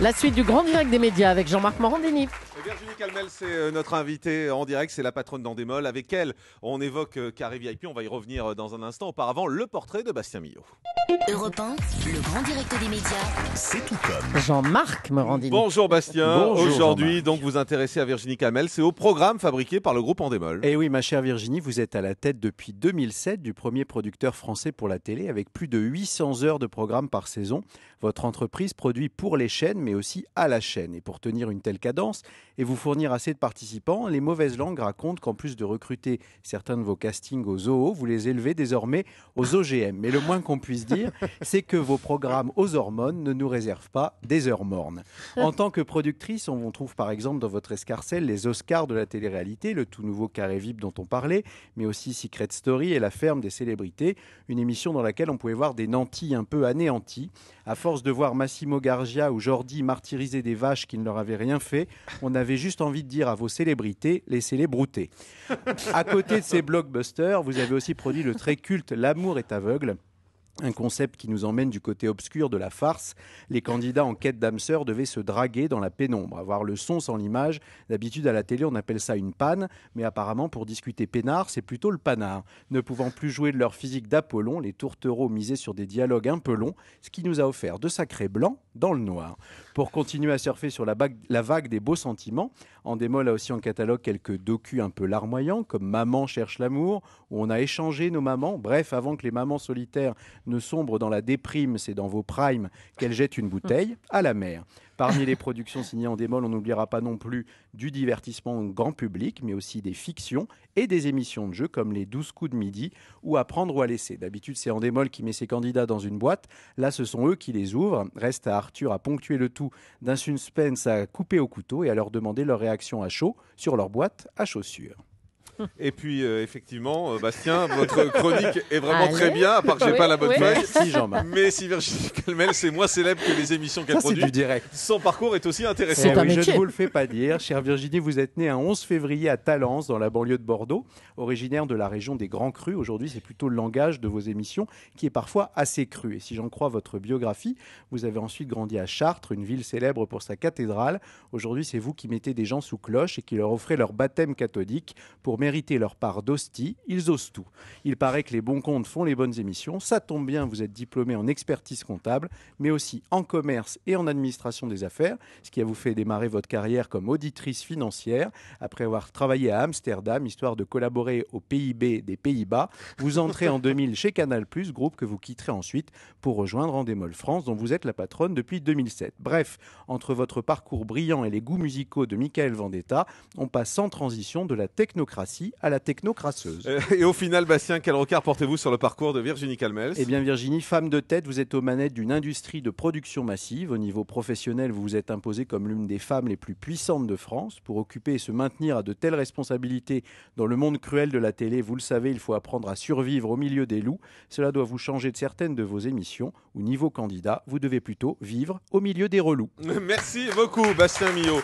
La suite du grand direct des médias avec Jean-Marc Morandini. Virginie eh Calmel, c'est euh, notre invitée en direct, c'est la patronne d'Andémol. Avec elle, on évoque euh, Carré VIP, on va y revenir euh, dans un instant. Auparavant, le portrait de Bastien Millot. Europe le grand directeur des médias. C'est tout comme. Jean-Marc Morandini. Bonjour Bastien. Aujourd'hui, donc vous intéressez à Virginie Camel, c'est au programme fabriqué par le groupe Endemol. Et eh oui, ma chère Virginie, vous êtes à la tête depuis 2007 du premier producteur français pour la télé avec plus de 800 heures de programme par saison. Votre entreprise produit pour les chaînes mais aussi à la chaîne et pour tenir une telle cadence et vous fournir assez de participants, les mauvaises langues racontent qu'en plus de recruter certains de vos castings aux zoo, vous les élevez désormais aux OGM. Mais le moins qu'on puisse dire c'est que vos programmes aux hormones ne nous réservent pas des heures mornes. En tant que productrice, on trouve par exemple dans votre escarcelle les Oscars de la télé-réalité, le tout nouveau Carré VIP dont on parlait, mais aussi Secret Story et La Ferme des célébrités, une émission dans laquelle on pouvait voir des nantis un peu anéantis. À force de voir Massimo Gargia ou Jordi martyriser des vaches qui ne leur avaient rien fait, on avait juste envie de dire à vos célébrités, laissez-les brouter. À côté de ces blockbusters, vous avez aussi produit le très culte L'amour est aveugle un concept qui nous emmène du côté obscur de la farce. Les candidats en quête d'âme sœur devaient se draguer dans la pénombre, avoir le son sans l'image. D'habitude, à la télé, on appelle ça une panne, mais apparemment, pour discuter peinard, c'est plutôt le panard. Ne pouvant plus jouer de leur physique d'Apollon, les tourtereaux misaient sur des dialogues un peu longs, ce qui nous a offert de sacrés blancs dans le noir. Pour continuer à surfer sur la, vague des beaux sentiments, démol a aussi en catalogue quelques docus un peu larmoyants, comme Maman cherche l'amour, où on a échangé nos mamans. Bref, avant que les mamans solitaires ne sombre dans la déprime, c'est dans vos primes qu'elle jette une bouteille à la mer. Parmi les productions signées en démol, on n'oubliera pas non plus du divertissement grand public, mais aussi des fictions et des émissions de jeux comme les 12 coups de midi ou à prendre ou à laisser. D'habitude, c'est en démol qui met ses candidats dans une boîte. Là, ce sont eux qui les ouvrent. Reste à Arthur à ponctuer le tout d'un suspense à couper au couteau et à leur demander leur réaction à chaud sur leur boîte à chaussures. Et puis, euh, effectivement, euh, Bastien, votre chronique est vraiment très bien, à part que j'ai pas la bonne oui. feuille. Mais si Virginie Calmel, c'est moins célèbre que les émissions qu'elle produit. direct. Son parcours est aussi intéressant. Eh je ne vous le fais pas dire. Chère Virginie, vous êtes née un 11 février à Talence, dans la banlieue de Bordeaux, originaire de la région des Grands Crus. Aujourd'hui, c'est plutôt le langage de vos émissions qui est parfois assez cru. Et si j'en crois votre biographie, vous avez ensuite grandi à Chartres, une ville célèbre pour sa cathédrale. Aujourd'hui, c'est vous qui mettez des gens sous cloche et qui leur offrez leur baptême cathodique pour mériter leur part d'hostie, ils osent tout. Il paraît que les bons comptes font les bonnes émissions. Ça tombe bien, vous êtes diplômé en expertise comptable, mais aussi en commerce et en administration des affaires, ce qui a vous fait démarrer votre carrière comme auditrice financière. Après avoir travaillé à Amsterdam, histoire de collaborer au PIB des Pays-Bas, vous entrez en 2000 chez Canal+, groupe que vous quitterez ensuite pour rejoindre démol France, dont vous êtes la patronne depuis 2007. Bref, entre votre parcours brillant et les goûts musicaux de Michael Vendetta, on passe sans transition de la technocratie à la technocrasseuse. Euh, et au final, Bastien, quel regard portez-vous sur le parcours de Virginie Calmels Eh bien, Virginie, femme de tête, vous êtes aux manettes d'une industrie de production massive. Au niveau professionnel, vous vous êtes imposée comme l'une des femmes les plus puissantes de France. Pour occuper et se maintenir à de telles responsabilités dans le monde cruel de la télé, vous le savez, il faut apprendre à survivre au milieu des loups. Cela doit vous changer de certaines de vos émissions. Au niveau candidat, vous devez plutôt vivre au milieu des relous. Merci beaucoup, Bastien Millot.